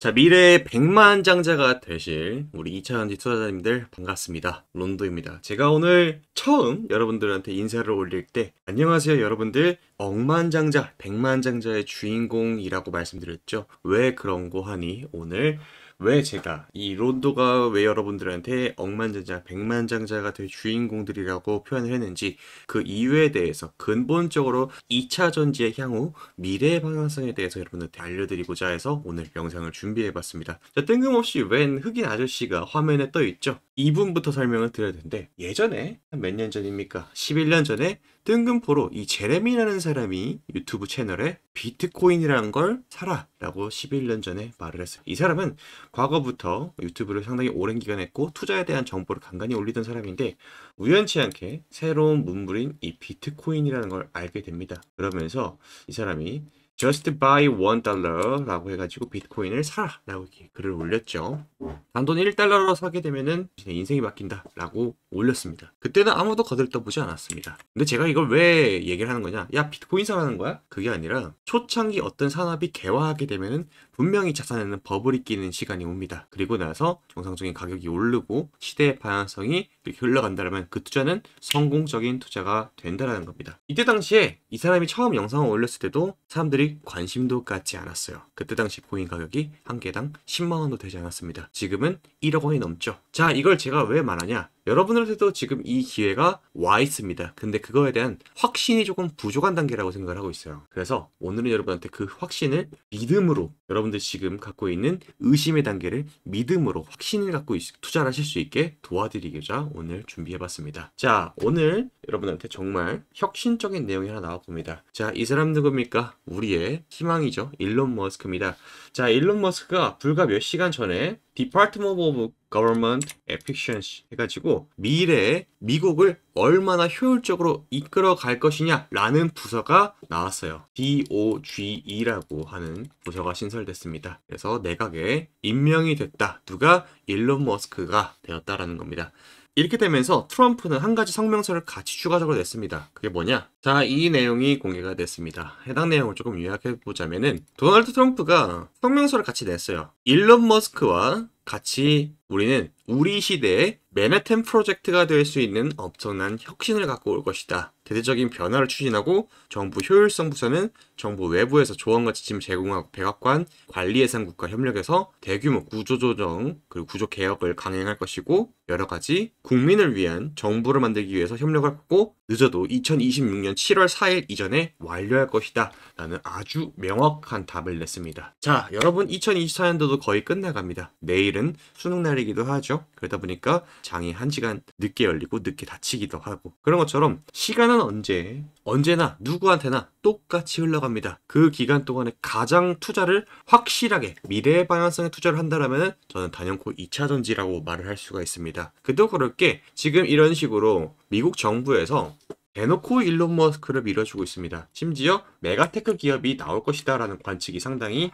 자, 미래의 백만 장자가 되실 우리 2차전지 투자자님들 반갑습니다. 론도입니다. 제가 오늘 처음 여러분들한테 인사를 올릴 때 안녕하세요 여러분들 억만장자, 백만장자의 주인공이라고 말씀드렸죠. 왜 그런 거 하니 오늘 왜 제가 이 론도가 왜 여러분들한테 억만장자, 백만장자가 될 주인공들이라고 표현을 했는지 그 이유에 대해서 근본적으로 2차 전지의 향후 미래의 방향성에 대해서 여러분한테 들 알려드리고자 해서 오늘 영상을 준비해봤습니다. 자, 뜬금없이 웬 흑인 아저씨가 화면에 떠있죠? 이분부터 설명을 드려야 되는데 예전에 몇 년 전입니까? 11년 전에 뜬금포로 이 제레미라는 사람이 유튜브 채널에 비트코인이라는 걸 사라 라고 11년 전에 말을 했어요. 이 사람은 과거부터 유튜브를 상당히 오랜 기간 했고 투자에 대한 정보를 간간히 올리던 사람인데 우연치 않게 새로운 문물인 이 비트코인이라는 걸 알게 됩니다. 그러면서 이 사람이 just buy one dollar라고 해가지고 비트코인을 사라라고 글을 올렸죠. 단돈 1달러로 사게 되면은 인생이 바뀐다라고 올렸습니다. 그때는 아무도 거들떠보지 않았습니다. 근데 제가 이걸 왜 얘기를 하는 거냐? 야 비트코인 사라는 거야? 그게 아니라 초창기 어떤 산업이 개화하게 되면은 분명히 자산에는 버블이 끼는 시간이 옵니다. 그리고 나서 정상적인 가격이 오르고 시대의 방향성이 이 흘러간다면 그 투자는 성공적인 투자가 된다라는 겁니다. 이때 당시에 이 사람이 처음 영상을 올렸을 때도 사람들이 관심도 갖지 않았어요. 그때 당시 코인 가격이 한 개당 10만원도 되지 않았습니다. 지금은 1억 원이 넘죠. 자, 이걸 제가 왜 말하냐? 여러분들한테도 지금 이 기회가 와 있습니다. 근데 그거에 대한 확신이 조금 부족한 단계라고 생각을 하고 있어요. 그래서 오늘은 여러분한테 그 확신을 믿음으로 여러분들 지금 갖고 있는 의심의 단계를 믿음으로 확신을 갖고 투자를 하실 수 있게 도와드리고자 오늘 준비해봤습니다. 자, 오늘 여러분한테 정말 혁신적인 내용이 하나 나왔습니다 자, 이 사람 누굽니까? 우리의 희망이죠. 일론 머스크입니다. 자, 일론 머스크가 불과 몇 시간 전에 Department of Government Efficiency 해가지고 미래에 미국을 얼마나 효율적으로 이끌어 갈 것이냐라는 부서가 나왔어요. DOGE라고 하는 부서가 신설됐습니다. 그래서 내각에 임명이 됐다. 누가 일론 머스크가 되었다라는 겁니다. 이렇게 되면서 트럼프는 한 가지 성명서를 같이 추가적으로 냈습니다. 그게 뭐냐? 자, 이 내용이 공개가 됐습니다. 해당 내용을 조금 요약해보자면은 도널드 트럼프가 성명서를 같이 냈어요. 일론 머스크와 같이 우리는 우리 시대의 맨해튼 프로젝트가 될 수 있는 엄청난 혁신을 갖고 올 것이다. 대대적인 변화를 추진하고 정부 효율성 부서는 정부 외부에서 조언과 지침을 제공하고 백악관, 관리예산국과 협력해서 대규모 구조조정 그리고 구조개혁을 강행할 것이고 여러 가지 국민을 위한 정부를 만들기 위해서 협력을 거고 늦어도 2026년 7월 4일 이전에 완료할 것이다. 라는 아주 명확한 답을 냈습니다. 자, 여러분 2024년도도 거의 끝나갑니다. 내일은 수능날이기도 하죠. 그러다 보니까 장이 한시간 늦게 열리고 늦게 닫히기도 하고 그런 것처럼 시간은 언제 언제나 누구한테나 똑같이 흘러갑니다. 그 기간 동안에 가장 투자를 확실하게 미래의 방향성에 투자를 한다면 저는 단연코 2차 전지라고 말을 할 수가 있습니다. 그도 그럴게 지금 이런 식으로 미국 정부에서 대놓고 일론 머스크를 밀어주고 있습니다. 심지어 메가테크 기업이 나올 것이다라는 관측이 상당히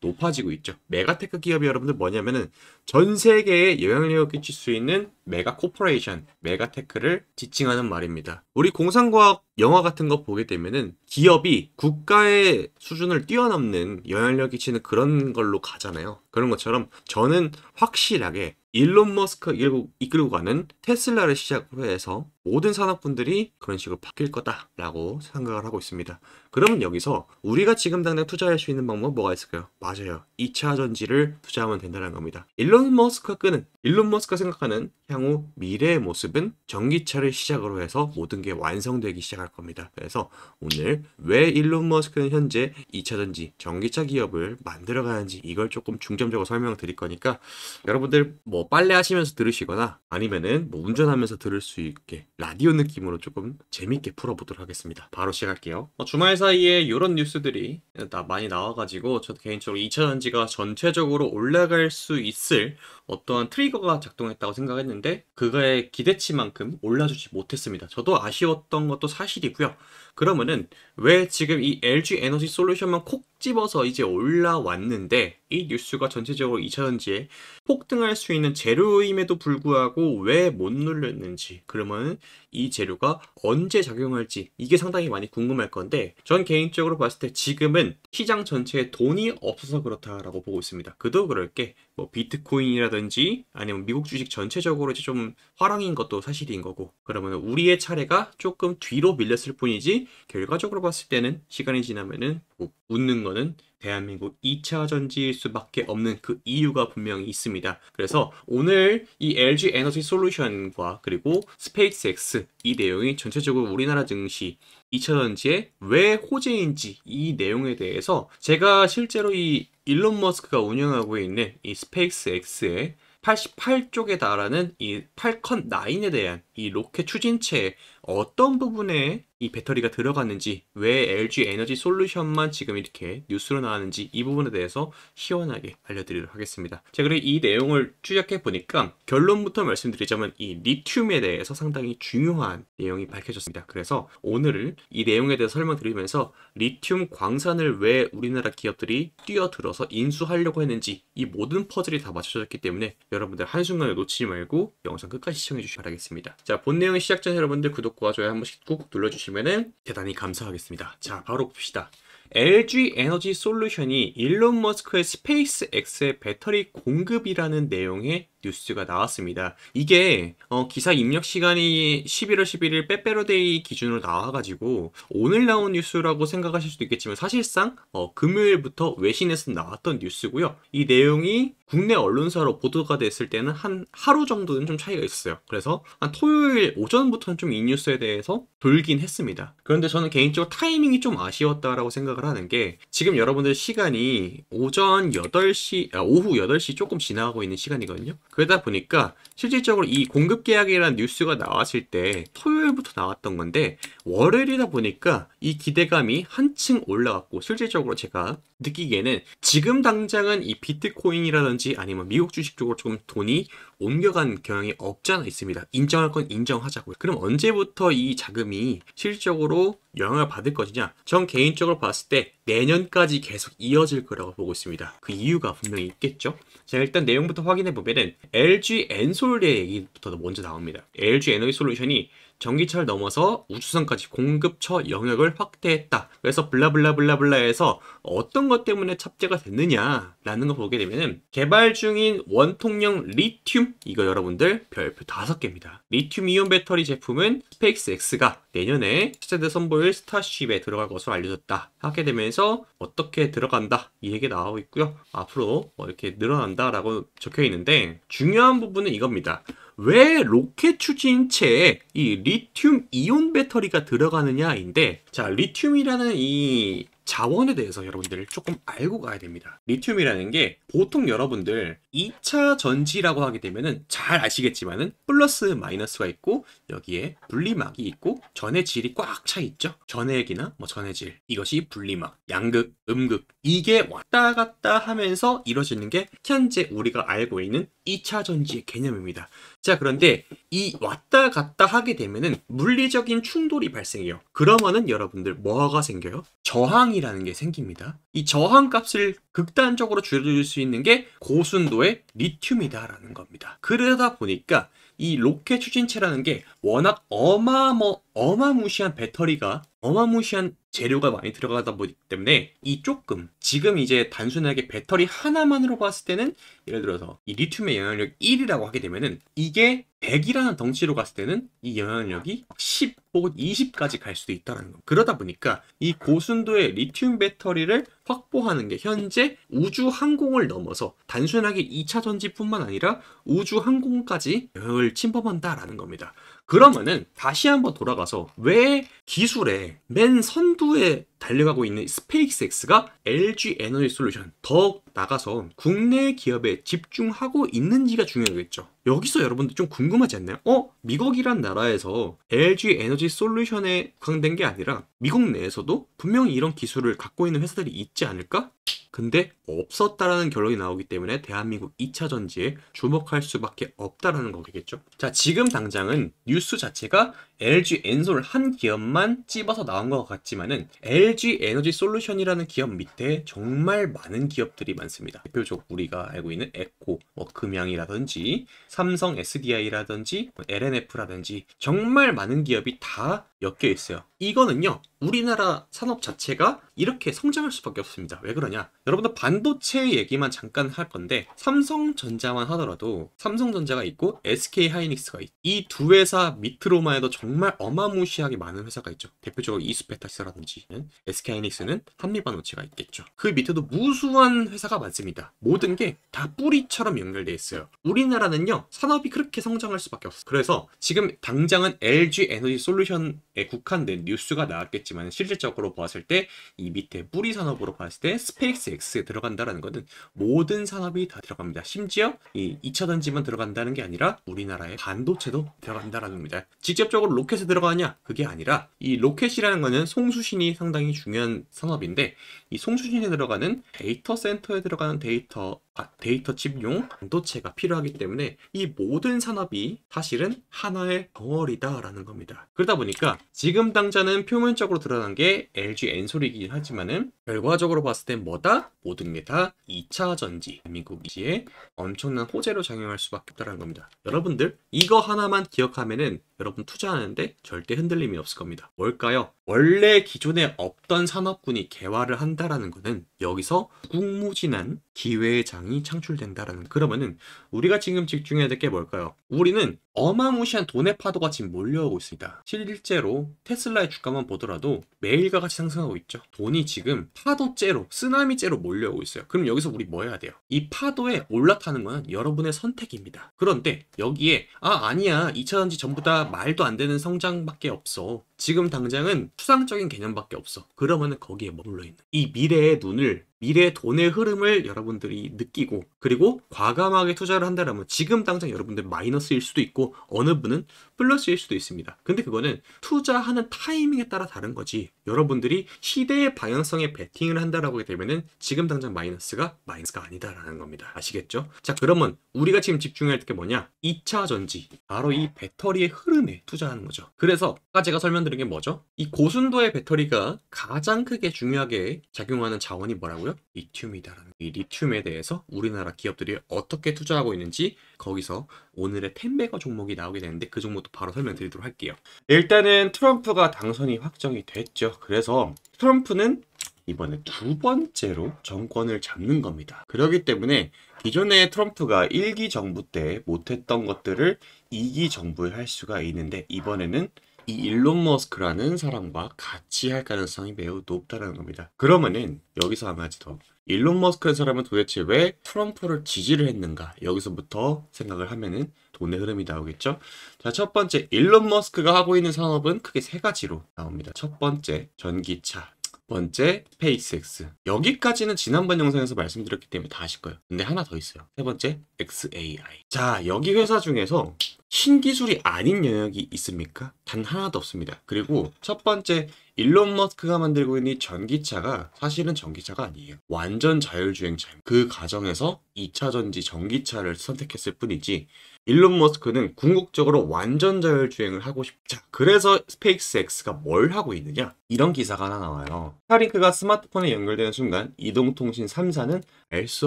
높아지고 있죠. 메가테크 기업이 여러분들 뭐냐면은 전 세계에 영향력을 끼칠 수 있는 메가 코퍼레이션, 메가테크를 지칭하는 말입니다. 우리 공상과학 영화 같은 거 보게 되면은 기업이 국가의 수준을 뛰어넘는 영향력 끼치는 그런 걸로 가잖아요. 그런 것처럼 저는 확실하게 일론 머스크 이끌고 가는 테슬라를 시작으로 해서 모든 산업군들이 그런 식으로 바뀔 거다라고 생각을 하고 있습니다. 그러면 여기서 우리가 지금 당장 투자할 수 있는 방법 뭐가 있을까요? 맞아요. 2차 전지를 투자하면 된다는 겁니다. 일론 머스크가 끄는 일론 머스크가 생각하는 향후 미래의 모습은 전기차를 시작으로 해서 모든 게 완성되기 시작할 겁니다. 그래서 오늘 왜 일론 머스크는 현재 2차 전지 전기차 기업을 만들어 가는지 이걸 조금 중점적으로 설명을 드릴 거니까 여러분들 뭐 빨래 하시면서 들으시거나 아니면은 뭐 운전하면서 들을 수 있게 라디오 느낌으로 조금 재밌게 풀어보도록 하겠습니다. 바로 시작할게요. 어, 주말 사이에 이런 뉴스들이 많이 나와가지고 저도 개인적으로 2차전지가 전체적으로 올라갈 수 있을 어떠한 트리거가 작동했다고 생각했는데 그거의 기대치만큼 올라주지 못했습니다. 저도 아쉬웠던 것도 사실이고요. 그러면은 왜 지금 이 LG 에너지 솔루션만 콕 집어서 이제 올라왔는데 이 뉴스가 전체적으로 2차전지에 폭등할 수 있는 재료임에도 불구하고 왜 못눌렀는지 그러면 이 재료가 언제 작용할지 이게 상당히 많이 궁금할 건데 전 개인적으로 봤을 때 지금은 시장 전체에 돈이 없어서 그렇다라고 보고 있습니다. 그도 그럴 게뭐 비트코인이라든지 아니면 미국 주식 전체적으로 이제 좀 화랑인 것도 사실인 거고 그러면 우리의 차례가 조금 뒤로 밀렸을 뿐이지 결과적으로 봤을 때는 시간이 지나면은 뭐 웃는 거는 대한민국 2차 전지일 수밖에 없는 그 이유가 분명히 있습니다. 그래서 오늘 이 LG 에너지 솔루션과 그리고 스페이스X 이 내용이 전체적으로 우리나라 증시 2차 전지의 왜 호재인지 이 내용에 대해서 제가 실제로 이 일론 머스크가 운영하고 있는 이 스페이스 X의 88쪽에 달하는 이 팔컨 9에 대한 이 로켓 추진체의 어떤 부분에 이 배터리가 들어갔는지 왜 LG 에너지 솔루션만 지금 이렇게 뉴스로 나왔는지 이 부분에 대해서 시원하게 알려드리도록 하겠습니다. 자 그리고 이 내용을 추적해 보니까 결론부터 말씀드리자면 이 리튬에 대해서 상당히 중요한 내용이 밝혀졌습니다. 그래서 오늘을 이 내용에 대해서 설명드리면서 리튬 광산을 왜 우리나라 기업들이 뛰어들어서 인수하려고 했는지 이 모든 퍼즐이 다 맞춰졌기 때문에 여러분들 한순간에 놓치지 말고 영상 끝까지 시청해 주시기 바라겠습니다. 자 본 내용의 시작 전 여러분들 구독 구독과 좋아요 한 번씩 꾹꾹 눌러주시면 대단히 감사하겠습니다. 자, 바로 봅시다. LG 에너지 솔루션이 일론 머스크의 스페이스 X의 배터리 공급이라는 내용의 뉴스가 나왔습니다. 이게 어, 기사 입력 시간이 11월 11일 빼빼로데이 기준으로 나와가지고 오늘 나온 뉴스라고 생각하실 수도 있겠지만 사실상 어, 금요일부터 외신에서 나왔던 뉴스고요. 이 내용이 국내 언론사로 보도가 됐을 때는 한 하루 정도는 좀 차이가 있었어요. 그래서 한 토요일 오전부터는 좀 이 뉴스에 대해서 돌긴 했습니다. 그런데 저는 개인적으로 타이밍이 좀 아쉬웠다라고 생각을 하는 게 지금 여러분들 시간이 오전 8시, 아, 오후 8시 조금 지나가고 있는 시간이거든요. 그러다 보니까 실질적으로 이 공급 계약이라는 뉴스가 나왔을 때 토요일부터 나왔던 건데 월요일이다 보니까 이 기대감이 한층 올라갔고 실질적으로 제가 느끼기에는 지금 당장은 이 비트코인이라든지 아니면 미국 주식 쪽으로 조금 돈이 옮겨간 경향이 없지 않아 있습니다. 인정할 건 인정하자고요. 그럼 언제부터 이 자금이 실질적으로 영향을 받을 것이냐? 전 개인적으로 봤을 때 내년까지 계속 이어질 거라고 보고 있습니다. 그 이유가 분명히 있겠죠? 자 일단 내용부터 확인해 보면은 LG 엔솔의 얘기부터 먼저 나옵니다. LG 에너지 솔루션이 전기차를 넘어서 우주선까지 공급처 영역을 확대했다. 그래서 블라블라블라블라에서 어떤 것 때문에 찹재가 됐느냐라는 거 보게 되면 개발 중인 원통형 리튬 이거 여러분들 별표 다섯 개입니다 리튬 이온 배터리 제품은 스페이스X가 내년에 차세대 선보일 스타쉽에 들어갈 것으로 알려졌다. 하게 되면서 어떻게 들어간다 이 얘기 나오고 있고요. 앞으로 뭐 이렇게 늘어난다라고 적혀 있는데 중요한 부분은 이겁니다. 왜 로켓 추진체에 이 리튬 이온 배터리가 들어가느냐인데 자 리튬이라는 이 자원에 대해서 여러분들 조금 알고 가야 됩니다. 리튬이라는 게 보통 여러분들 2차 전지라고 하게 되면은 잘 아시겠지만은 플러스 마이너스가 있고 여기에 분리막이 있고 전해질이 꽉 차 있죠. 전해액이나 뭐 전해질 이것이 분리막, 양극, 음극 이게 왔다 갔다 하면서 이루어지는 게 현재 우리가 알고 있는 2차 전지의 개념입니다. 자, 그런데 이 왔다 갔다 하게 되면은 물리적인 충돌이 발생해요. 그러면은 여러분들 뭐가 생겨요? 저항이라는 게 생깁니다. 이 저항 값을 극단적으로 줄여줄 수 있는 게 고순도의 리튬이다라는 겁니다. 그러다 보니까 이 로켓 추진체라는 게 워낙 어마어마, 어마무시한 배터리가 어마무시한 재료가 많이 들어가다 보기 때문에 이 조금 지금 이제 단순하게 배터리 하나만으로 봤을 때는 예를 들어서 이 리튬의 영향력 1이라고 하게 되면은 이게 100이라는 덩치로 갔을 때는 이 영향력이 10 혹은 20까지 갈 수도 있다는 거. 그러다 보니까 이 고순도의 리튬 배터리를 확보하는 게 현재 우주 항공을 넘어서 단순하게 2차 전지뿐만 아니라 우주 항공까지 영향을 침범한다라는 겁니다. 그러면은 다시 한번 돌아가서 왜기술에맨 선두에 달려가고 있는 스페이스X가 LG 에너지 솔루션 더 나가서 국내 기업에 집중하고 있는지가 중요하겠죠. 여기서 여러분들 좀 궁금하지 않나요? 어? 미국이란 나라에서 LG 에너지 솔루션에 국한된 게 아니라 미국 내에서도 분명히 이런 기술을 갖고 있는 회사들이 있지 않을까? 근데 없었다라는 결론이 나오기 때문에 대한민국 2차 전지에 주목할 수밖에 없다라는 거겠죠. 자, 지금 당장은 뉴스 자체가 LG 엔솔 한 기업만 찝어서 나온 것 같지만은 LG 에너지 솔루션이라는 기업 밑에 정말 많은 기업들이 많습니다. 대표적 우리가 알고 있는 에코, 뭐 금양이라든지 삼성 SDI라든지 LNF라든지 뭐 정말 많은 기업이 다 엮여 있어요. 이거는요, 우리나라 산업 자체가 이렇게 성장할 수밖에 없습니다. 왜 그러냐? 여러분들 반도체 얘기만 잠깐 할 건데 삼성전자만 하더라도 삼성전자가 있고 SK 하이닉스가 있. 이두 회사 밑으로만 해도 정말 어마무시하게 많은 회사가 있죠. 대표적으로 이스페타시라든지 SK 하이닉스는 한미반도체가 있겠죠. 그 밑에도 무수한 회사가 많습니다. 모든 게 다 뿌리처럼 연결되어 있어요. 우리나라는요, 산업이 그렇게 성장할 수밖에 없어요. 그래서 지금 당장은 LG 에너지 솔루션 국한된 뉴스가 나왔겠지만 실질적으로 봤을 때 이 밑에 뿌리 산업으로 봤을 때 스페이스 X에 들어간다라는 것은 모든 산업이 다 들어갑니다. 심지어 이 2차 단지만 들어간다는 게 아니라 우리나라의 반도체도 들어간다라는 겁니다. 직접적으로 로켓에 들어가냐? 그게 아니라 이 로켓이라는 거는 송수신이 상당히 중요한 산업인데 이 송수신에 들어가는 데이터 센터에 들어가는 데이터 아, 데이터 집용 반도체가 필요하기 때문에 이 모든 산업이 사실은 하나의 덩어리다라는 겁니다. 그러다 보니까 지금 당자는 표면적으로 드러난 게 LG 엔솔이긴 하지만은 결과적으로 봤을 땐 뭐다? 모든 게 다 2차 전지 대한민국 이지에 엄청난 호재로 작용할 수밖에 없다는 겁니다. 여러분들 이거 하나만 기억하면은 여러분 투자하는데 절대 흔들림이 없을 겁니다. 뭘까요? 원래 기존에 없던 산업군이 개화를 한다라는 것은 여기서 국무진한 기회의 장이 창출된다라는 그러면은 우리가 지금 집중해야 될 게 뭘까요? 우리는 어마무시한 돈의 파도가 지금 몰려오고 있습니다. 실제로 테슬라의 주가만 보더라도 매일과 같이 상승하고 있죠. 돈이 지금 파도째로, 쓰나미째로 몰려오고 있어요. 그럼 여기서 우리 뭐 해야 돼요? 이 파도에 올라타는 건 여러분의 선택입니다. 그런데 여기에 아 아니야 2차전지 전부 다 말도 안 되는 성장밖에 없어. 지금 당장은 추상적인 개념밖에 없어. 그러면 거기에 머물러 있는. 이 미래의 눈을 미래의 돈의 흐름을 여러분들이 느끼고 그리고 과감하게 투자를 한다면 지금 당장 여러분들 마이너스일 수도 있고 어느 분은 플러스일 수도 있습니다. 근데 그거는 투자하는 타이밍에 따라 다른 거지. 여러분들이 시대의 방향성에 베팅을 한다라고 하게 되면은 지금 당장 마이너스가 마이너스가 아니다라는 겁니다. 아시겠죠? 자, 그러면 우리가 지금 집중해야 될 게 뭐냐? 2차 전지, 바로 이 배터리의 흐름에 투자하는 거죠. 그래서 아까 제가 설명드린 게 뭐죠? 이 고순도의 배터리가 가장 크게 중요하게 작용하는 자원이 뭐라고요? 리튬이다라는 이 리튬에 대해서 우리나라 기업들이 어떻게 투자하고 있는지 거기서 오늘의 텐베거 종목이 나오게 되는데 그 종목 것도 바로 설명드리도록 할게요. 일단은 트럼프가 당선이 확정이 됐죠. 그래서 트럼프는 이번에 두 번째로 정권을 잡는 겁니다. 그렇기 때문에 기존에 트럼프가 1기 정부 때 못했던 것들을 2기 정부에 할 수가 있는데 이번에는 이 일론 머스크라는 사람과 같이 할 가능성이 매우 높다는 겁니다. 그러면은 여기서 아마 더 일론 머스크 의사람은 도대체 왜 트럼프를 지지를 했는가? 여기서부터 생각을 하면은 돈의 흐름이 나오겠죠. 자, 첫 번째 일론 머스크가 하고 있는 산업은 크게 세 가지로 나옵니다. 첫 번째 전기차, 번째 스페이스X 여기까지는 지난번 영상에서 말씀드렸기 때문에 다 아실 거예요 근데 하나 더 있어요 세 번째 XAI 자 여기 회사 중에서 신기술이 아닌 영역이 있습니까? 단 하나도 없습니다 그리고 첫 번째 일론 머스크가 만들고 있는 이 전기차가 사실은 전기차가 아니에요. 완전 자율주행차그 과정에서 2차전지 전기차를 선택했을 뿐이지 일론 머스크는 궁극적으로 완전 자율주행을 하고 싶자 그래서 스페이스X가 뭘 하고 있느냐 이런 기사가 하나 나와요 스타링크가 스마트폰에 연결되는 순간 이동통신 3사는 알 수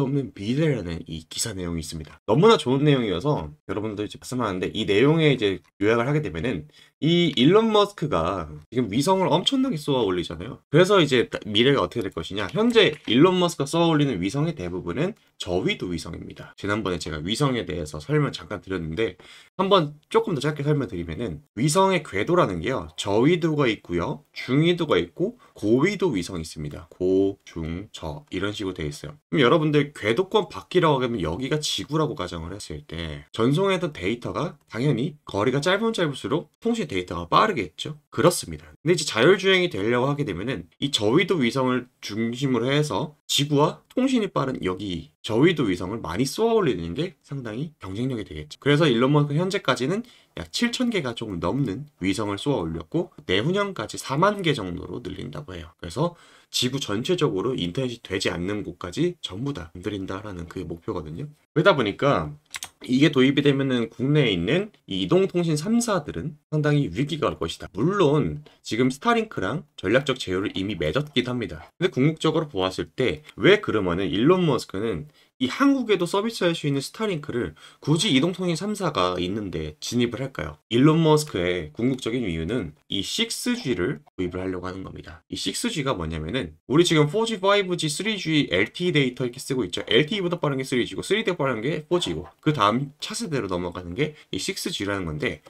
없는 미래라는 이 기사 내용이 있습니다 너무나 좋은 내용이어서 여러분도 이제 말씀하는데 이 내용에 이제 요약을 하게 되면은 이 일론 머스크가 지금 위성을 엄청나게 쏘아 올리잖아요 그래서 이제 미래가 어떻게 될 것이냐 현재 일론 머스크가 쏘아 올리는 위성의 대부분은 저위도 위성입니다 지난번에 제가 위성에 대해서 설명 잠깐 드렸는데 한번 조금 더 짧게 설명드리면은 위성의 궤도라는 게요. 저위도가 있고요. 중위도가 있고 고위도 위성이 있습니다. 고, 중, 저 이런 식으로 되어 있어요. 그럼 여러분들 궤도권 밖이라고 하면 여기가 지구라고 가정을 했을 때 전송했던 데이터가 당연히 거리가 짧은 짧을수록 통신 데이터가 빠르겠죠. 그렇습니다. 근데 이제 자율주행이 되려고 하게 되면은 이 저위도 위성을 중심으로 해서 지구와 통신이 빠른 여기 저위도 위성을 많이 쏘아 올리는게 상당히 경쟁력이 되겠죠. 그래서 일론 머스크 현재까지는 약7 0 0 0 개가 조금 넘는 위성을 쏘아 올렸고 내후년까지 4만 개 정도로 늘린다고 해요. 그래서 지구 전체적으로 인터넷이 되지 않는 곳까지 전부 다늘린다라는그 목표거든요. 그러다 보니까 이게 도입이 되면은 국내에 있는 이동통신 3사들은 상당히 위기가 올 것이다. 물론 지금 스타링크랑 전략적 제휴를 이미 맺었기도 합니다. 근데 궁극적으로 보았을 때 왜 그러면은 일론 머스크는 이 한국에도 서비스할 수 있는 스타링크를 굳이 이동통신 3사가 있는데 진입을 할까요? 일론 머스크의 궁극적인 이유는 이 6G를 구입을 하려고 하는 겁니다. 이 6G가 뭐냐면은 우리 지금 4G, 5G, 3G, LTE 데이터 이렇게 쓰고 있죠. LTE보다 빠른 게 3G고 3 d 보다 빠른 게 4G고 그 다음 차세대로 넘어가는 게 이 6G라는 건데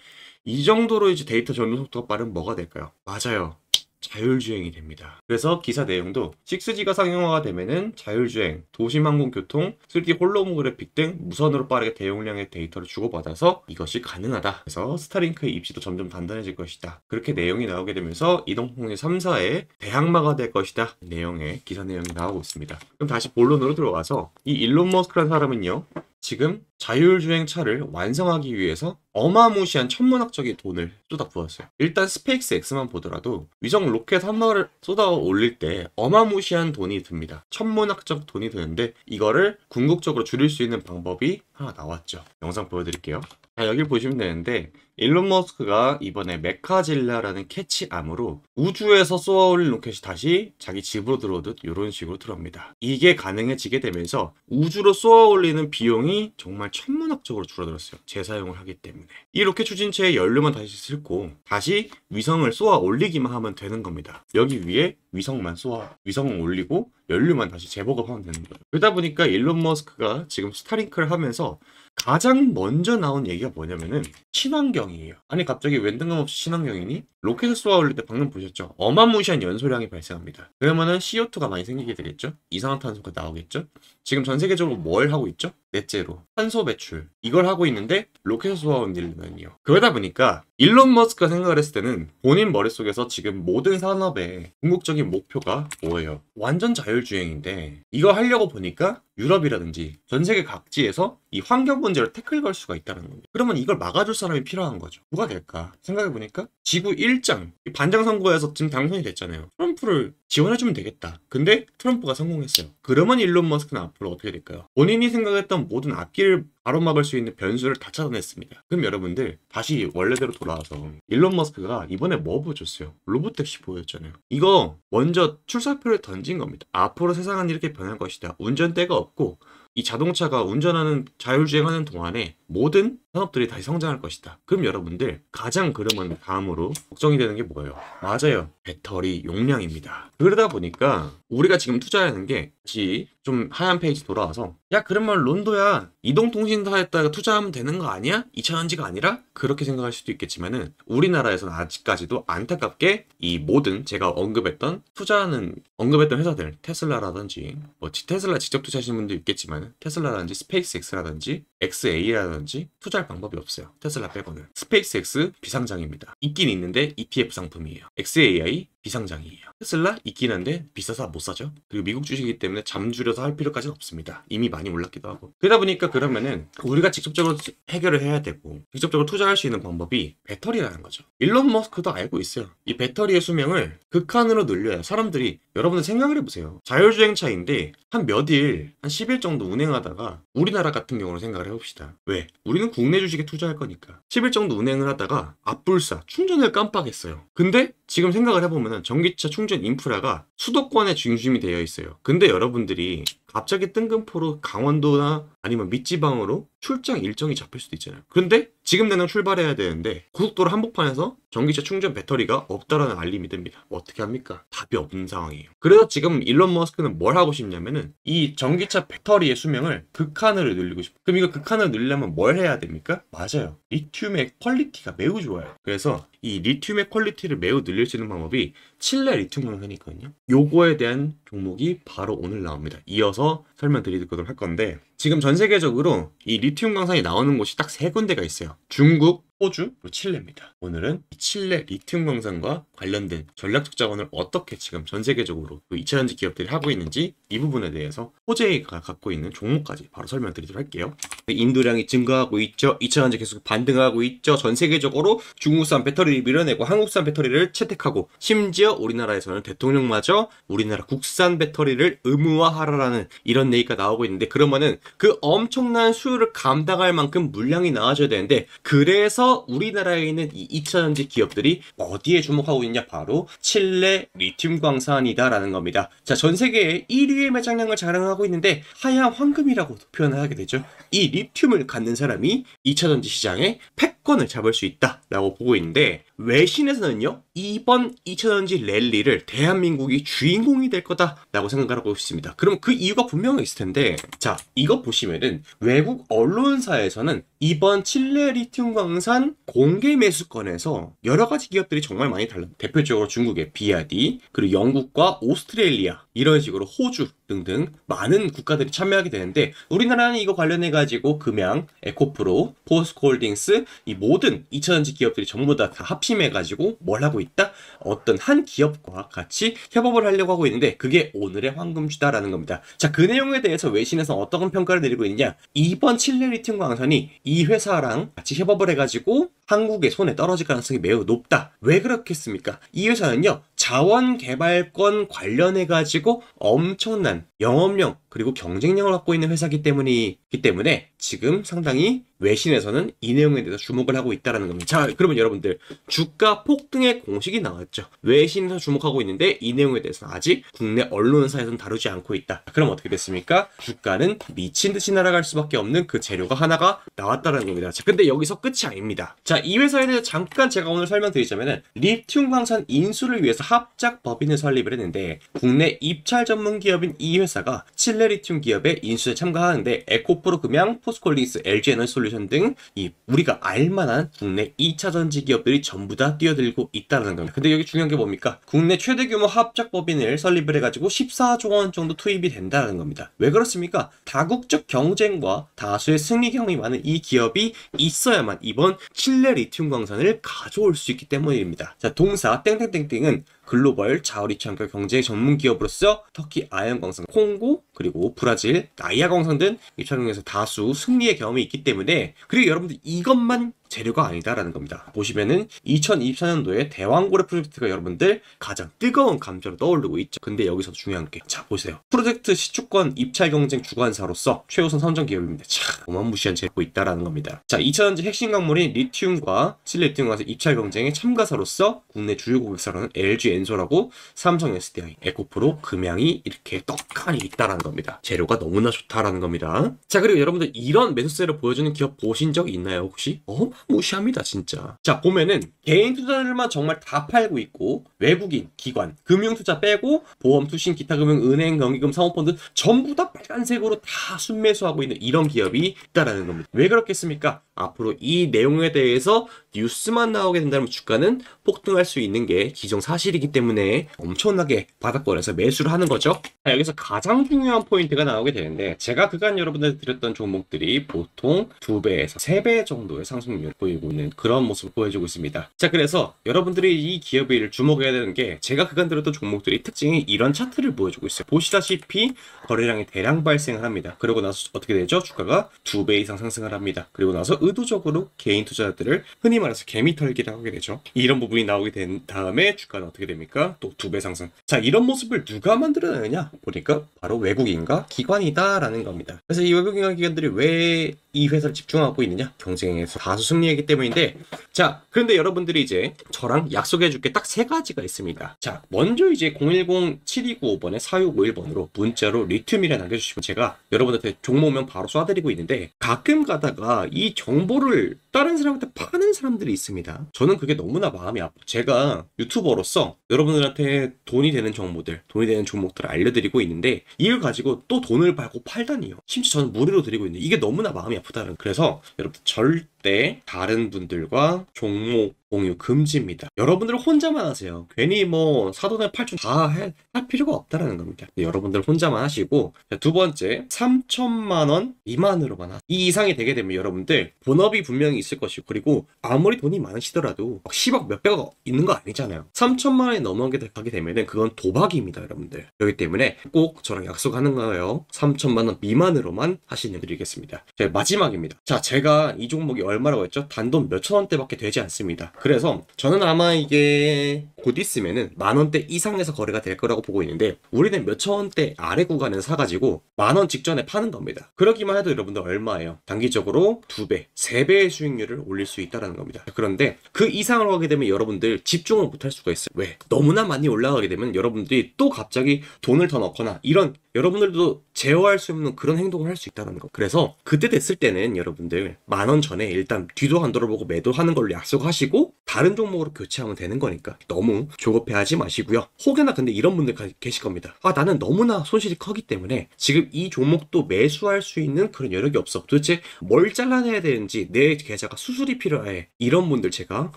이 정도로 이제 데이터 전송 속도가 빠른 뭐가 될까요? 맞아요. 자율주행이 됩니다. 그래서 기사 내용도 6G가 상용화가 되면 자율주행, 도심항공교통, 3D 홀로그래픽 등 무선으로 빠르게 대용량의 데이터를 주고받아서 이것이 가능하다. 그래서 스타링크의 입시도 점점 단단해질 것이다. 그렇게 내용이 나오게 되면서 이동통신 3사의 대항마가 될 것이다. 내용의 기사 내용이 나오고 있습니다. 그럼 다시 본론으로 들어가서 이 일론 머스크라는 사람은요. 지금 자율주행차를 완성하기 위해서 어마무시한 천문학적인 돈을 쏟아부었어요. 일단 스페이스 X만 보더라도 위성 로켓 한 마를 쏟아 올릴 때 어마무시한 돈이 듭니다. 천문학적 돈이 드는데 이거를 궁극적으로 줄일 수 있는 방법이 하나 나왔죠. 영상 보여드릴게요. 자, 여길 보시면 되는데 일론 머스크가 이번에 메카질라라는 캐치암으로 우주에서 쏘아올린 로켓이 다시 자기 집으로 들어오듯 이런 식으로 들어옵니다. 이게 가능해지게 되면서 우주로 쏘아올리는 비용이 정말 천문학적으로 줄어들었어요. 재사용을 하기 때문에. 이 로켓 추진체에 연료만 다시 싣고 다시 위성을 쏘아올리기만 하면 되는 겁니다. 여기 위에 위성만 쏘아 위성을 올리고 연료만 다시 재보급하면 되는 거예요. 그러다 보니까 일론 머스크가 지금 스타링크를 하면서 가장 먼저 나온 얘기가 뭐냐면은 친환경이에요. 아니 갑자기 웬등감없이 친환경이니? 로켓을 쏘아 올릴 때 방금 보셨죠? 어마무시한 연소량이 발생합니다. 그러면은 CO2가 많이 생기게 되겠죠? 이산화탄소가 나오겠죠? 지금 전 세계적으로 뭘 하고 있죠? 넷째로 탄소 배출 이걸 하고 있는데 로켓을 쏘아 올리면요. 그러다 보니까 일론 머스크가 생각을 했을 때는 본인 머릿속에서 지금 모든 산업의 궁극적인 목표가 뭐예요? 완전 자율주행인데 이거 하려고 보니까 유럽이라든지 전 세계 각지에서 이 환경 문제를 태클 걸 수가 있다는 겁니다. 그러면 이걸 막아줄 사람이 필요한 거죠. 누가 될까? 생각해보니까 지구 1장 반장 선거에서 지금 당선이 됐잖아요. 트럼프를 지원해주면 되겠다. 근데 트럼프가 성공했어요. 그러면 일론 머스크는 앞으로 어떻게 될까요? 본인이 생각했던 모든 악기를 바로 막을 수 있는 변수를 다 찾아냈습니다. 그럼 여러분들 다시 원래대로 돌아와서 일론 머스크가 이번에 뭐 보여줬어요? 로봇택시 보여줬잖아요. 이거 먼저 출사표를 던진 겁니다. 앞으로 세상은 이렇게 변할 것이다. 운전대가 없고 이 자동차가 운전하는 자율주행하는 동안에 모든 산업들이 다시 성장할 것이다. 그럼 여러분들 가장 그러면 다음으로 걱정이 되는 게 뭐예요? 맞아요. 배터리 용량입니다. 그러다 보니까 우리가 지금 투자하는 게 다시 좀 하얀 페이지 돌아와서 야 그러면 론도야 이동통신사에다가 투자하면 되는 거 아니야? 2차전지가 아니라? 그렇게 생각할 수도 있겠지만은 우리나라에서는 아직까지도 안타깝게 이 모든 제가 언급했던 투자하는 언급했던 회사들 테슬라라든지 뭐 테슬라 직접 투자하시는 분도 있겠지만 테슬라라든지 스페이스X라든지 XA라든지 투자할 방법이 없어요. 테슬라 빼고는. 스페이스X 비상장입니다. 있긴 있는데 ETF 상품이에요. XAI 비상장이에요. 테슬라 있긴 한데 비싸서 못 사죠. 그리고 미국 주식이기 때문에 잠줄여서 할 필요까지는 없습니다. 이미 많이 올랐기도 하고. 그러다 보니까 그러면은 우리가 직접적으로 해결을 해야 되고 직접적으로 투자할 수 있는 방법이 배터리라는 거죠. 일론 머스크도 알고 있어요. 이 배터리의 수명을 극한으로 늘려야 사람들이 여러분들 생각을 해보세요. 자율주행차인데 한 몇 일, 한 10일 정도 운행하다가 우리나라 같은 경우로 생각을 해봅시다. 왜? 우리는 국내 주식에 투자할 거니까. 10일 정도 운행을 하다가 앞불사, 충전을 깜빡했어요. 근데 지금 생각을 해보면은 보면 전기차 충전 인프라가 수도권에 중심이 되어 있어요. 근데 여러분들이 갑자기 뜬금포로 강원도나 아니면 밑지방으로 출장 일정이 잡힐 수도 있잖아요. 그런데 지금 내는 출발해야 되는데 고속도로 한복판에서 전기차 충전 배터리가 없다라는 알림이 듭니다. 어떻게 합니까? 답이 없는 상황이에요. 그래서 지금 일론 머스크는 뭘 하고 싶냐면은 이 전기차 배터리의 수명을 극한으로 늘리고 싶어요. 그럼 이거 극한으로 늘리려면 뭘 해야 됩니까? 맞아요. 리튬의 퀄리티가 매우 좋아요. 그래서 이 리튬의 퀄리티를 매우 늘릴 수 있는 방법이 칠레 리튬 광산이 있거든요. 요거에 대한 종목이 바로 오늘 나옵니다. 이어서 설명드리도록 할 건데 지금 전 세계적으로 이 리튬 광산이 나오는 곳이 딱 세 군데가 있어요. 중국, 호주, 그 칠레입니다. 오늘은 칠레 리튬 광산과 관련된 전략적 자원을 어떻게 지금 전 세계적으로 또 이차전지 기업들이 하고 있는지 이 부분에 대해서 호재가 갖고 있는 종목까지 바로 설명드리도록 할게요. 인도량이 증가하고 있죠. 이차전지 계속 반등하고 있죠. 전 세계적으로 중국산 배터리를 밀어내고 한국산 배터리를 채택하고 심지어 우리나라에서는 대통령마저 우리나라 국산 배터리를 의무화하라라는 이런 얘기가 나오고 있는데 그러면은 그 엄청난 수요를 감당할 만큼 물량이 나와줘야 되는데 그래서 우리나라에 있는 이 2차전지 기업들이 어디에 주목하고 있냐 바로 칠레 리튬 광산이다라는 겁니다. 자, 전 세계에 1위의 매장량을 자랑하고 있는데 하얀 황금이라고 표현을 하게 되죠. 이 리튬을 갖는 사람이 2차전지 시장에 패권을 잡을 수 있다라고 보고 있는데 외신에서는요 이번 2000년지 랠리를 대한민국이 주인공이 될 거다라고 생각하고 을 있습니다 그럼 그 이유가 분명히 있을 텐데 자 이거 보시면은 외국 언론사에서는 이번 칠레 리튬 광산 공개 매수권에서 여러 가지 기업들이 정말 많이 달라 대표적으로 중국의 비아디 그리고 영국과 오스트레일리아 이런 식으로 호주 등등 많은 국가들이 참여하게 되는데 우리나라는 이거 관련해 가지고 금양, 에코프로, 포스코홀딩스 이 모든 2차전지 기업들이 전부 다, 다 합심해 가지고 뭘 하고 있다? 어떤 한 기업과 같이 협업을 하려고 하고 있는데 그게 오늘의 황금주다라는 겁니다. 자, 그 내용에 대해서 외신에서 어떤 평가를 내리고 있느냐? 이번 칠레 리튬 광산이 이 회사랑 같이 협업을 해 가지고 한국의 손에 떨어질 가능성이 매우 높다. 왜 그렇겠습니까? 이 회사는요. 자원개발권 관련해 가지고 엄청난 영업력 그리고 경쟁력을 갖고 있는 회사기 때문이기 때문에 지금 상당히 외신에서는 이 내용에 대해서 주목을 하고 있다는 겁니다. 자, 그러면 여러분들 주가 폭등의 공식이 나왔죠. 외신에서 주목하고 있는데 이 내용에 대해서는 아직 국내 언론사에서는 다루지 않고 있다. 그럼 어떻게 됐습니까? 주가는 미친 듯이 날아갈 수밖에 없는 그 재료가 하나가 나왔다라는 겁니다. 자, 근데 여기서 끝이 아닙니다. 자, 이 회사에 대해서 잠깐 제가 오늘 설명드리자면은 리튬 광산 인수를 위해서 하 삽짝 법인을 설립을 했는데 국내 입찰 전문 기업인 이 회사가 칠레 리튬 기업의 인수에 참가하는데 에코프로 금양, 포스콜리스, LG 에너지 솔루션 등 이 우리가 알만한 국내 2차 전지 기업들이 전부 다 뛰어들고 있다는 겁니다. 근데 여기 중요한 게 뭡니까? 국내 최대 규모 합작 법인을 설립을 해가지고 14조 원 정도 투입이 된다는 겁니다. 왜 그렇습니까? 다국적 경쟁과 다수의 승리 경험이 많은 이 기업이 있어야만 이번 칠레 리튬 광산을 가져올 수 있기 때문입니다. 자, 동사 땡땡땡땡은 글로벌 자우리치환경 경제 전문 기업으로서 터키 아연광산, 콩고, 그리고 브라질, 나이아광산 등 입찰공에서 다수 승리의 경험이 있기 때문에 그리고 여러분들 이것만 재료가 아니다라는 겁니다. 보시면은 2024년도에 대왕고래 프로젝트가 여러분들 가장 뜨거운 감자로 떠오르고 있죠. 근데 여기서 중요한 게 자 보세요. 프로젝트 시축권 입찰 경쟁 주관사로서 최우선 선정 기업입니다. 참 어마무시한 재료가 있다라는 겁니다. 자 2차전지 0 핵심 강물인 리튬과 실리튬과 입찰 경쟁의 참가사로서 국내 주요 고객사로는 LG 엔솔하고 삼성 SDI, 에코프로, 금양이 이렇게 떡하니 있다라는 겁니다. 재료가 너무나 좋다라는 겁니다. 자 그리고 여러분들 이런 매수세를 보여주는 기업 보신 적 있나요 혹시? 어? 무시합니다 진짜 자 보면은 개인 투자들만 정말 다 팔고 있고 외국인 기관 금융투자 빼고 보험 투신 기타 금융 은행 경기금 사모펀드 전부 다 빨간색으로 다 순매수하고 있는 이런 기업이 있다라는 겁니다 왜 그렇겠습니까 앞으로 이 내용에 대해서 뉴스만 나오게 된다면 주가는 폭등할 수 있는 게 기정사실이기 때문에 엄청나게 바닥권에서 매수를 하는 거죠 자, 여기서 가장 중요한 포인트가 나오게 되는데 제가 그간 여러분들 드렸던 종목들이 보통 두배에서세 배 정도의 상승률 있는 보이고 있는 그런 모습을 보여주고 있습니다. 자 그래서 여러분들이 이 기업의 일을 주목해야 되는 게 제가 그간 들었던 종목들이 특징이 이런 차트를 보여주고 있어요. 보시다시피 거래량이 대량 발생을 합니다. 그러고 나서 어떻게 되죠? 주가가 두 배 이상 상승을 합니다. 그리고 나서 의도적으로 개인 투자자들을 흔히 말해서 개미털기를 하게 되죠. 이런 부분이 나오게 된 다음에 주가는 어떻게 됩니까? 또 두 배 상승. 자 이런 모습을 누가 만들어내느냐 보니까 바로 외국인과 기관이다라는 겁니다. 그래서 이 외국인과 기관들이 왜이 회사를 집중하고 있느냐? 경쟁에서 다수 승리했기 때문인데 자 그런데 여러분들이 이제 저랑 약속해 줄게 딱 세 가지가 있습니다 자 먼저 이제 010-7295번에 4651번으로 문자로 리튬이라 남겨주시면 제가 여러분한테 종목 명 바로 쏴드리고 있는데 가끔 가다가 이 정보를 다른 사람한테 파는 사람들이 있습니다 저는 그게 너무나 마음이 아프고 제가 유튜버로서 여러분들한테 돈이 되는 정보들 돈이 되는 종목들을 알려드리고 있는데 이걸 가지고 또 돈을 받고 팔다니요 심지어 저는 무료로 드리고 있는데 이게 너무나 마음이 아프요 아프다는 그래서 여러분 절때 다른 분들과 종목 공유 금지입니다. 여러분들 혼자만 하세요. 괜히 뭐 사돈의 팔촌 다 할 필요가 없다라는 겁니다. 여러분들 혼자만 하시고 두 번째 3천만 원 미만으로만 하세요. 이 이상이 되게 되면 여러분들 본업이 분명히 있을 것이고 그리고 아무리 돈이 많으시더라도 10억 몇백억 있는 거 아니잖아요. 3천만 원이 넘어가게 되면 그건 도박입니다. 여러분들. 그렇기 때문에 꼭 저랑 약속하는 거예요. 3천만 원 미만으로만 하시는 드리겠습니다. 제 마지막입니다. 자 제가 이 종목이 얼마라고 했죠? 단돈 몇천 원대밖에 되지 않습니다. 그래서 저는 아마 이게 곧 있으면은 만 원대 이상에서 거래가 될 거라고 보고 있는데 우리는 몇천 원대 아래 구간을 사가지고 만원 직전에 파는 겁니다. 그러기만 해도 여러분들 얼마예요? 단기적으로 두 배, 세 배의 수익률을 올릴 수 있다라는 겁니다. 그런데 그 이상으로 가게 되면 여러분들 집중을 못 할 수가 있어요. 왜? 너무나 많이 올라가게 되면 여러분들이 또 갑자기 돈을 더 넣거나 이런 여러분들도 제어할 수 없는 그런 행동을 할 수 있다는 거. 그래서 그때 됐을 때는 여러분들 만원 전에 일단 뒤도 안 돌아보고 매도하는 걸로 약속하시고 다른 종목으로 교체하면 되는 거니까 너무 조급해하지 마시고요. 혹여나 근데 이런 분들 계실 겁니다. 아 나는 너무나 손실이 커기 때문에 지금 이 종목도 매수할 수 있는 그런 여력이 없어. 도대체 뭘 잘라내야 되는지 내 계좌가 수술이 필요해. 이런 분들 제가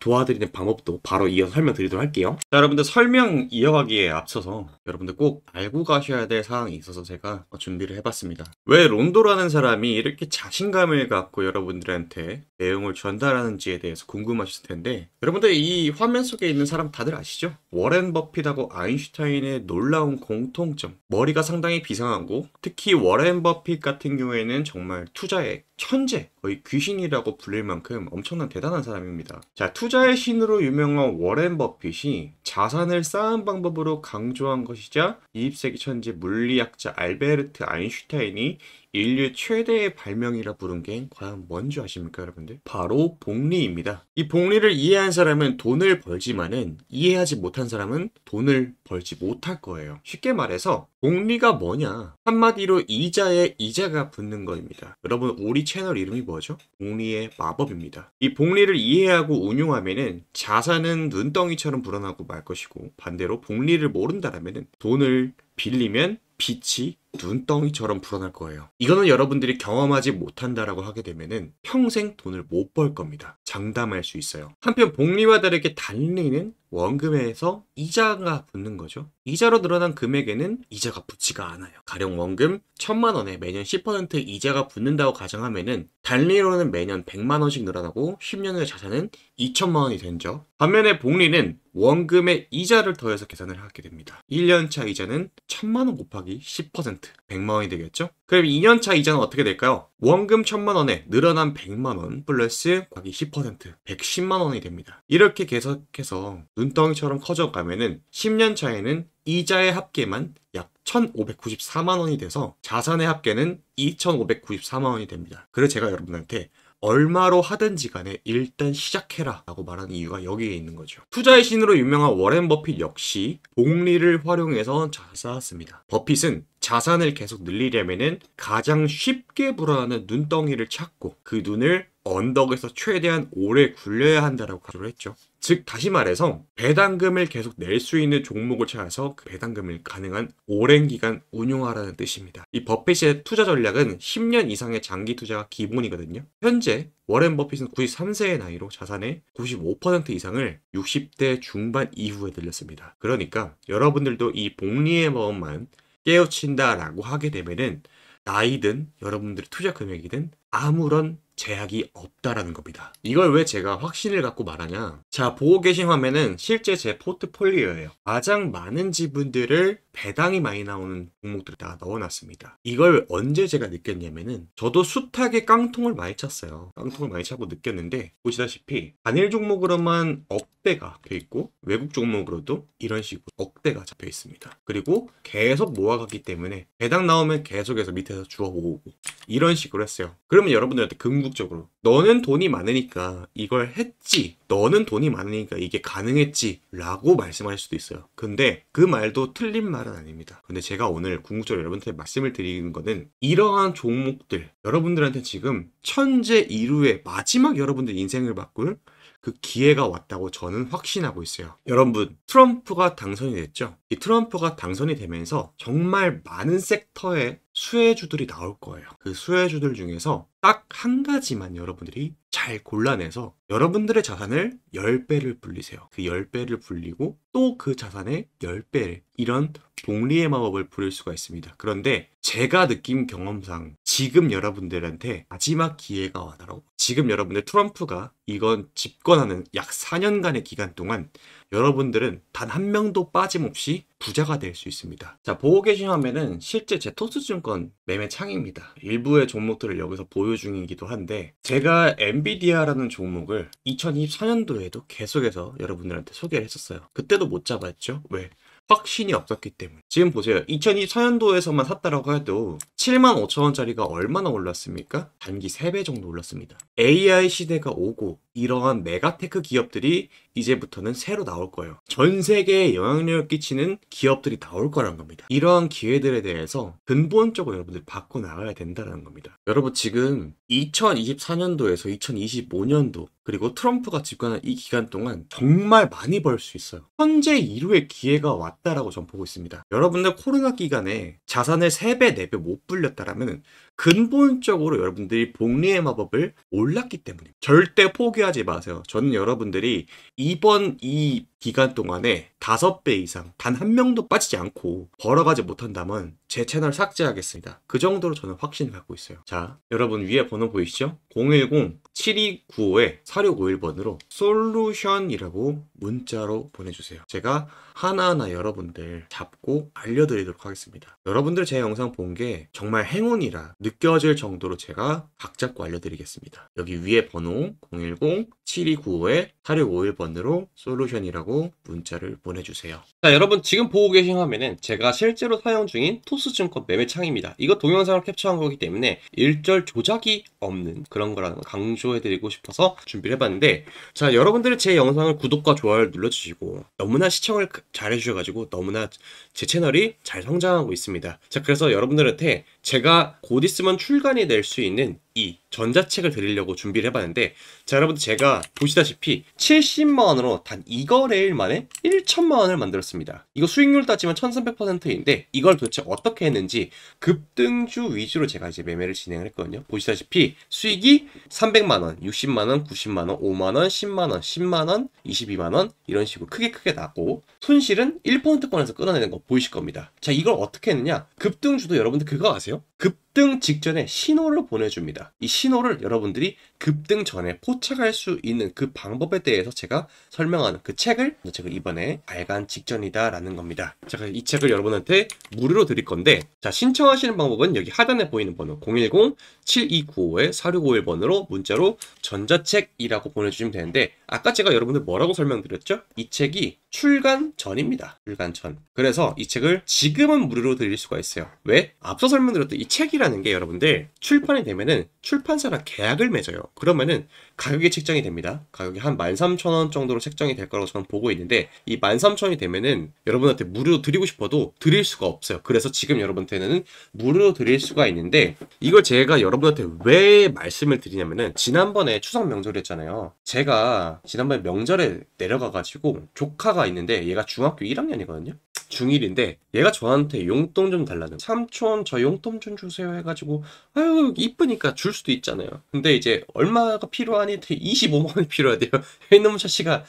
도와드리는 방법도 바로 이어서 설명드리도록 할게요. 자 여러분들 설명 이어가기에 앞서서 여러분들 꼭 알고 가셔야 될 사항이 있어서 제가 준비를 해봤습니다. 왜 론도라는 사람이 이렇게 자신감을 갖고 여러분들한테 내용을 전달하는지에 대해서 궁금하실 텐데 여러분들 이 화면 속에 있는 사람 다들 아시죠? 워렌 버핏하고 아인슈타인의 놀라운 공통점 머리가 상당히 비상하고 특히 워렌 버핏 같은 경우에는 정말 투자의 천재 거의 귀신이라고 불릴 만큼 엄청난 대단한 사람입니다. 자 투자의 신으로 유명한 워렌 버핏이 자산을 쌓은 방법으로 강조한 것이자 20세기 천재 물리학자 알베르트 아인슈타인이 인류 최대의 발명이라 부른 게 과연 뭔지 아십니까 여러분들? 바로 복리입니다. 이 복리를 이해한 사람은 돈을 벌지만은 이해하지 못한 사람은 돈을 벌지 못할 거예요. 쉽게 말해서 복리가 뭐냐? 한마디로 이자에 이자가 붙는 거입니다. 여러분 우리 채널 이름이 뭐죠? 복리의 마법입니다. 이 복리를 이해하고 운용하면은 자산은 눈덩이처럼 불어나고 말 것이고 반대로 복리를 모른다라면은 돈을 빌리면 빛이 눈덩이처럼 불어날 거예요. 이거는 여러분들이 경험하지 못한다라고 하게 되면은 평생 돈을 못 벌 겁니다. 장담할 수 있어요. 한편 복리와 다르게 달리는 원금에서 이자가 붙는 거죠. 이자로 늘어난 금액에는 이자가 붙지가 않아요. 가령 원금 1 천만 원에 매년 10% 이자가 붙는다고 가정하면은 달리로는 매년 100만 원씩 늘어나고 10년 후의 자산은 2천만 원이 된죠. 반면에 복리는 원금에 이자를 더해서 계산을 하게 됩니다. 1년차 이자는 1 천만 원 곱하기 10% 100만 원이 되겠죠? 그럼 2년차 이자는 어떻게 될까요? 원금 1000만 원에 늘어난 100만 원 플러스 과기 10% 110만 원이 됩니다. 이렇게 계속해서 눈덩이처럼 커져가면은 10년 차에는 이자의 합계만 약 1,594만 원이 돼서 자산의 합계는 2,594만 원이 됩니다. 그래서 제가 여러분한테 얼마로 하든지 간에 일단 시작해라 라고 말하는 이유가 여기에 있는 거죠. 투자의 신으로 유명한 워렌 버핏 역시 복리를 활용해서 잘 쌓았습니다. 버핏은 자산을 계속 늘리려면 가장 쉽게 불어나는 눈덩이를 찾고 그 눈을 언덕에서 최대한 오래 굴려야 한다라고 강조를 했죠. 즉 다시 말해서 배당금을 계속 낼 수 있는 종목을 찾아서 그 배당금을 가능한 오랜 기간 운용하라는 뜻입니다. 이 버핏의 투자 전략은 10년 이상의 장기 투자가 기본이거든요. 현재 워렌 버핏은 93세의 나이로 자산의 95% 이상을 60대 중반 이후에 늘렸습니다. 그러니까 여러분들도 이 복리의 마음만 깨우친다라고 하게 되면은 나이든 여러분들의 투자 금액이든 아무런 제약이 없다라는 겁니다. 이걸 왜 제가 확신을 갖고 말하냐? 자, 보고 계신 화면은 실제 제 포트폴리오예요. 가장 많은 지분들을 배당이 많이 나오는 종목들을 다 넣어놨습니다. 이걸 언제 제가 느꼈냐면은 저도 숱하게 깡통을 많이 찼어요. 깡통을 많이 차고 느꼈는데 보시다시피 단일 종목으로만 억대가 돼 있고 외국 종목으로도 이런 식으로 억대가 잡혀 있습니다. 그리고 계속 모아가기 때문에 배당 나오면 계속해서 밑에서 주워보고 이런 식으로 했어요. 그러면 여러분들한테 금고 궁극적으로 너는 돈이 많으니까 이걸 했지 너는 돈이 많으니까 이게 가능했지 라고 말씀하실 수도 있어요 근데 그 말도 틀린 말은 아닙니다 근데 제가 오늘 궁극적으로 여러분한테 말씀을 드리는 거는 이러한 종목들 여러분들한테 지금 천재 이루의 마지막 여러분들 인생을 바꿀 그 기회가 왔다고 저는 확신하고 있어요. 여러분, 트럼프가 당선이 됐죠? 이 트럼프가 당선이 되면서 정말 많은 섹터에 수혜주들이 나올 거예요. 그 수혜주들 중에서 딱 한 가지만 여러분들이 잘 골라내서 여러분들의 자산을 10배를 불리세요. 그 10배를 불리고 또 그 자산의 10배를 이런 복리의 마법을 부릴 수가 있습니다. 그런데 제가 느낀 경험상 지금 여러분들한테 마지막 기회가 와달라고 지금 여러분들 트럼프가 이건 집권하는 약 4년간의 기간 동안 여러분들은 단 한 명도 빠짐없이 부자가 될 수 있습니다. 자, 보고 계신 화면은 실제 제 토스증권 매매 창입니다. 일부의 종목들을 여기서 보유 중이기도 한데 제가 엔비디아라는 종목을 2024년도에도 계속해서 여러분들한테 소개를 했었어요. 그때도 못 잡았죠? 왜? 확신이 없었기 때문에 지금 보세요 2024년도에서만 샀다라고 해도 7만 5천원짜리가 얼마나 올랐습니까? 단기 3배 정도 올랐습니다 AI 시대가 오고 이러한 메가테크 기업들이 이제부터는 새로 나올 거예요. 전 세계에 영향력을 끼치는 기업들이 나올 거란 겁니다. 이러한 기회들에 대해서 근본적으로 여러분들 바꿔 나가야 된다는 겁니다. 여러분 지금 2024년도에서 2025년도 그리고 트럼프가 집권한 이 기간 동안 정말 많이 벌 수 있어요. 현재 이호의 기회가 왔다라고 전 보고 있습니다. 여러분들 코로나 기간에 자산을 3배, 4배 못 불렸다라면 근본적으로 여러분들이 복리의 마법을 올랐기 때문입니다. 절대 포기하지 마세요. 저는 여러분들이 이 이번 이 기간 동안에 5배 이상 단 한 명도 빠지지 않고 벌어가지 못한다면 제 채널 삭제하겠습니다. 그 정도로 저는 확신을 갖고 있어요. 자, 여러분 위에 번호 보이시죠? 010-7295-4651번으로 솔루션이라고 문자로 보내주세요. 제가 하나하나 여러분들 잡고 알려드리도록 하겠습니다. 여러분들 제 영상 본 게 정말 행운이라 느껴질 정도로 제가 각 잡고 알려드리겠습니다. 여기 위에 번호 010-7295-4651번으로 솔루션이라고 라고 문자를 보내주세요. 자 여러분 지금 보고 계신 화면은 제가 실제로 사용 중인 토스증권 매매창입니다. 이거 동영상을 캡처한 거기 때문에 일절 조작이 없는 그런 거라는 강조해드리고 싶어서 준비를 해봤는데 자 여러분들이 제 영상을 구독과 좋아요를 눌러주시고 너무나 시청을 그 잘해주셔가지고 너무나 제 채널이 잘 성장하고 있습니다. 자 그래서 여러분들한테 제가 곧 있으면 출간이 될 수 있는 이 전자책을 드리려고 준비를 해봤는데 자 여러분들 제가 보시다시피 70만원으로 단 2거래일 만에 1천만원을 만들었습니다 이거 수익률 따지면 1300%인데 이걸 도대체 어떻게 했는지 급등주 위주로 제가 이제 매매를 진행을 했거든요 보시다시피 수익이 300만원, 60만원, 90만원, 5만원, 10만원, 10만원, 22만원 이런 식으로 크게 크게 나고 손실은 1%권에서 끊어내는 거 보이실 겁니다 자 이걸 어떻게 했느냐 급등주도 여러분들 그거 아세요? Ciao. 급등 직전에 신호를 보내줍니다. 이 신호를 여러분들이 급등 전에 포착할 수 있는 그 방법에 대해서 제가 설명하는 그 책을 제가 이번에 발간 직전이다라는 겁니다. 제가 이 책을 여러분한테 무료로 드릴 건데 자 신청하시는 방법은 여기 하단에 보이는 번호 010-7295-4651번으로 문자로 전자책이라고 보내주시면 되는데 아까 제가 여러분들 뭐라고 설명드렸죠? 이 책이 출간 전입니다. 출간 전. 그래서 이 책을 지금은 무료로 드릴 수가 있어요. 왜? 앞서 설명드렸던 이 책이라는 게 여러분들 출판이 되면은 출판사랑 계약을 맺어요. 그러면은 가격이 책정이 됩니다. 가격이 한 13,000원 정도로 책정이 될 거라고 저는 보고 있는데 이 13,000원이 되면은 여러분한테 무료로 드리고 싶어도 드릴 수가 없어요. 그래서 지금 여러분한테는 무료로 드릴 수가 있는데 이걸 제가 여러분한테 왜 말씀을 드리냐면은 지난번에 추석 명절이었잖아요. 제가 지난번에 명절에 내려가 가지고 조카가 있는데 얘가 중학교 1학년이거든요. 중1인데 얘가 저한테 용돈 좀 달라는 삼촌 저 용돈 좀 주세요 해가지고 아유 이쁘니까 줄 수도 있잖아요 근데 이제 얼마가 필요하니 25만원이 필요하대요 이놈 자식아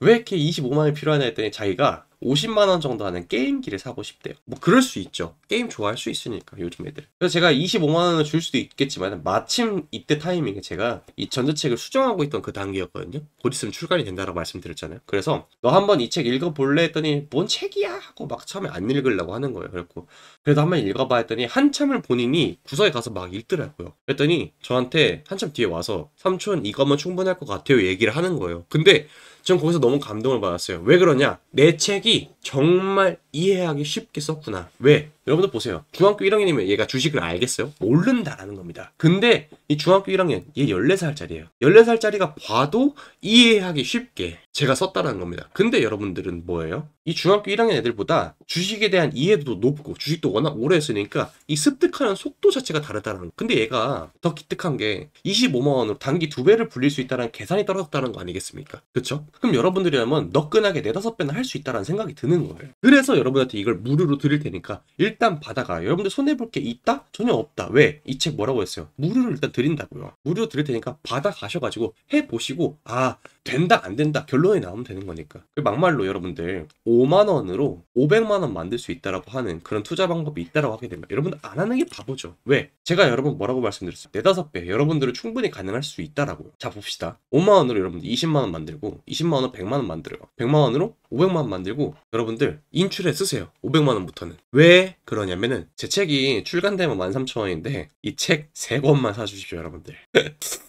왜 이렇게 25만원이 필요하냐 했더니 자기가 50만원 정도 하는 게임기를 사고 싶대요. 뭐 그럴 수 있죠. 게임 좋아할 수 있으니까 요즘 애들. 그래서 제가 25만원을 줄 수도 있겠지만 마침 이때 타이밍에 제가 이 전자책을 수정하고 있던 그 단계였거든요. 곧 있으면 출간이 된다라고 말씀드렸잖아요. 그래서 너 한번 이 책 읽어볼래 했더니 뭔 책이야 하고 막 처음에 안 읽으려고 하는 거예요. 그래갖고 그래도 한번 읽어봐 했더니 한참을 본인이 구석에 가서 막 읽더라고요. 그랬더니 저한테 한참 뒤에 와서 삼촌 이거면 충분할 것 같아요 얘기를 하는 거예요. 근데 전 거기서 너무 감동을 받았어요. 왜 그러냐? 내 책이 정말 이해하기 쉽게 썼구나. 왜? 여러분들 보세요. 중학교 1학년이면 얘가 주식을 알겠어요? 모른다라는 겁니다. 근데 이 중학교 1학년, 얘 14살짜리예요. 14살짜리가 봐도 이해하기 쉽게 제가 썼다라는 겁니다. 근데 여러분들은 뭐예요? 이 중학교 1학년 애들보다 주식에 대한 이해도 도 높고 주식도 워낙 오래 했으니까 이 습득하는 속도 자체가 다르다는 거 근데 얘가 더 기특한 게 25만 원으로 단기 두 배를 불릴 수 있다는 계산이 떨어졌다는 거 아니겠습니까? 그쵸? 그럼 여러분들이라면 너끈하게 4, 5 배나 할수 있다는 생각이 드는 거예요. 그래서 여러분한테 이걸 무료로 드릴 테니까 일단 받아가 여러분들 손해볼 게 있다? 전혀 없다 왜? 이 책 뭐라고 했어요? 무료로 일단 드린다고요 무료 드릴 테니까 받아가셔가지고 해보시고 아 된다 안 된다 결론이 나오면 되는 거니까 그 막말로 여러분들 5만원으로 500만원 만들 수 있다라고 하는 그런 투자 방법이 있다라고 하게 되면 여러분들 안 하는 게 바보죠 왜? 제가 여러분 뭐라고 말씀드렸어요? 네다섯 배 여러분들은 충분히 가능할 수 있다라고요 자 봅시다 5만원으로 여러분들 20만원 만들고 20만원 100만원 만들어요 100만원으로 500만원 만들고 여러분들 인출해 펜 네, 쓰세요. 500만원부터는. 왜 그러냐면은 제 책이 출간되면 13,000원인데 이 책 3권만 사주십시오 여러분들.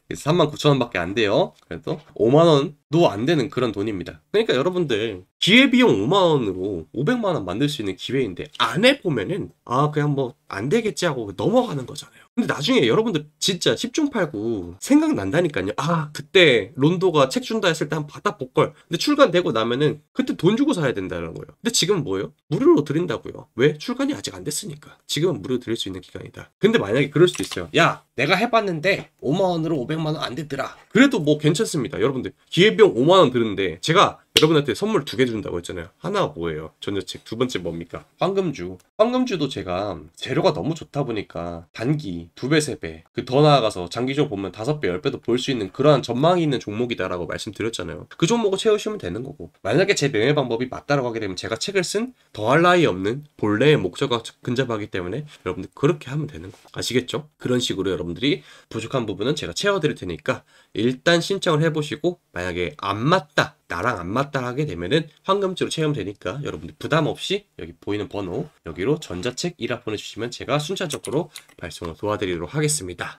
39,000원밖에 안 돼요. 그래도 5만원 도안 되는 그런 돈입니다. 그러니까 여러분들 기회비용 5만원으로 500만원 만들 수 있는 기회인데 안 해보면은 아 그냥 뭐 안 되겠지 하고 넘어가는 거잖아요. 근데 나중에 여러분들 진짜 10중 팔구 생각난다니까요. 아 그때 론도가 책 준다 했을 때한번 받아볼걸. 근데 출간되고 나면은 그때 돈 주고 사야 된다는 거예요. 근데 지금 뭐예요? 무료로 드린다고요. 왜? 출간이 아직 안 됐으니까. 지금은 무료로 드릴 수 있는 기간이다. 근데 만약에 그럴 수도 있어요. 야 내가 해봤는데 5만원으로 500만원 안 되더라. 그래도 뭐 괜찮습니다. 여러분들 기회비용 5만원 드는데 제가 여러분한테 선물 두 개 준다고 했잖아요. 하나 뭐예요? 전자책. 두 번째 뭡니까? 황금주. 황금주도 제가 재료가 너무 좋다 보니까 단기 두 배, 세 배, 그 더 나아가서 장기적으로 보면 다섯 배, 열 배도 볼 수 있는 그러한 전망이 있는 종목이다라고 말씀드렸잖아요. 그 종목을 채우시면 되는 거고. 만약에 제 매매 방법이 맞다라고 하게 되면 제가 책을 쓴 더할 나위 없는 본래의 목적과 근접하기 때문에 여러분들 그렇게 하면 되는 거. 아시겠죠? 그런 식으로 여러분들이 부족한 부분은 제가 채워드릴 테니까 일단 신청을 해보시고 만약에 안 맞다 나랑 안 맞다 하게 되면은 황금주로 체험되니까 여러분들 부담 없이 여기 보이는 번호 여기로 전자책 일화 보내주시면 제가 순차적으로 발송을 도와드리도록 하겠습니다.